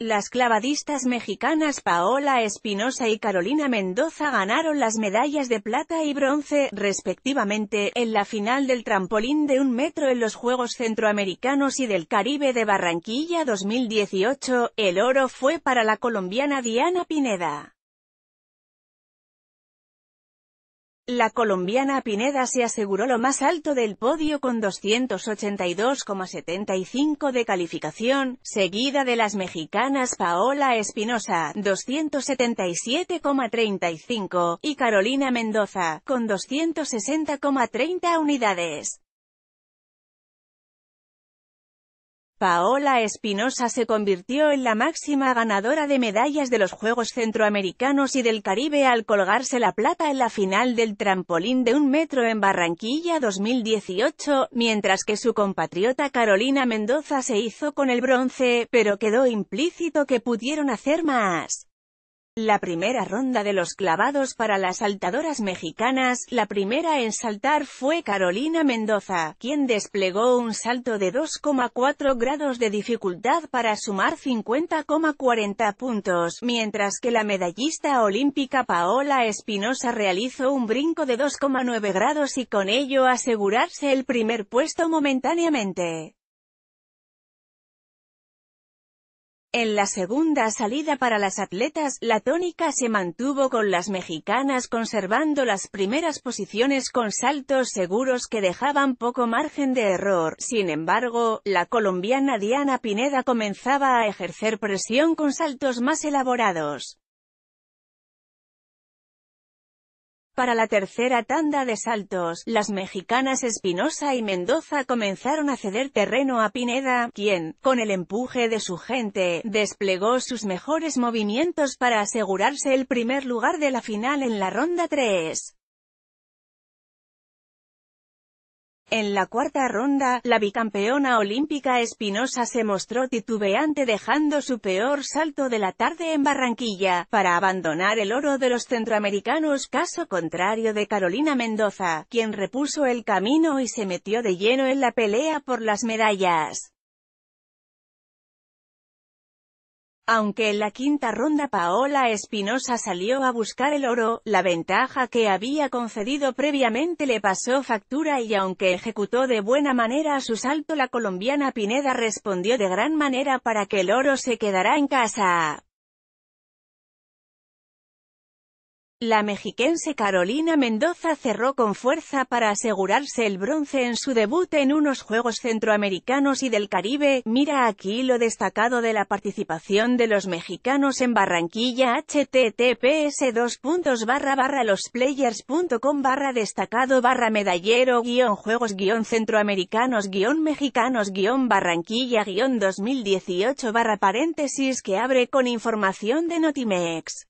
Las clavadistas mexicanas Paola Espinosa y Carolina Mendoza ganaron las medallas de plata y bronce, respectivamente, en la final del trampolín de un metro en los Juegos Centroamericanos y del Caribe de Barranquilla 2018, el oro fue para la colombiana Diana Pineda. La colombiana Pineda se aseguró lo más alto del podio con 282,75 de calificación, seguida de las mexicanas Paola Espinosa, 277,35, y Carolina Mendoza, con 260,30 unidades. Paola Espinosa se convirtió en la máxima ganadora de medallas de los Juegos Centroamericanos y del Caribe al colgarse la plata en la final del trampolín de un metro en Barranquilla 2018, mientras que su compatriota Carolina Mendoza se hizo con el bronce, pero quedó implícito que pudieron hacer más. La primera ronda de los clavados para las saltadoras mexicanas, la primera en saltar fue Carolina Mendoza, quien desplegó un salto de 2,4 grados de dificultad para sumar 50,40 puntos, mientras que la medallista olímpica Paola Espinosa realizó un brinco de 2,9 grados y con ello asegurarse el primer puesto momentáneamente. En la segunda salida para las atletas, la tónica se mantuvo con las mexicanas conservando las primeras posiciones con saltos seguros que dejaban poco margen de error. Sin embargo, la colombiana Diana Pineda comenzaba a ejercer presión con saltos más elaborados. Para la tercera tanda de saltos, las mexicanas Espinosa y Mendoza comenzaron a ceder terreno a Pineda, quien, con el empuje de su gente, desplegó sus mejores movimientos para asegurarse el primer lugar de la final en la ronda 3. En la cuarta ronda, la bicampeona olímpica Espinosa se mostró titubeante dejando su peor salto de la tarde en Barranquilla, para abandonar el oro de los centroamericanos caso contrario de Carolina Mendoza, quien repuso el camino y se metió de lleno en la pelea por las medallas. Aunque en la quinta ronda Paola Espinosa salió a buscar el oro, la ventaja que había concedido previamente le pasó factura y aunque ejecutó de buena manera su salto la colombiana Pineda respondió de gran manera para que el oro se quedara en casa. La mexiquense Carolina Mendoza cerró con fuerza para asegurarse el bronce en su debut en unos Juegos Centroamericanos y del Caribe. Mira aquí lo destacado de la participación de los mexicanos en Barranquilla https dos losplayers.com barra destacado barra medallero guión juegos guión centroamericanos guión mexicanos guión Barranquilla guión 2018 barra paréntesis que abre con información de Notimex.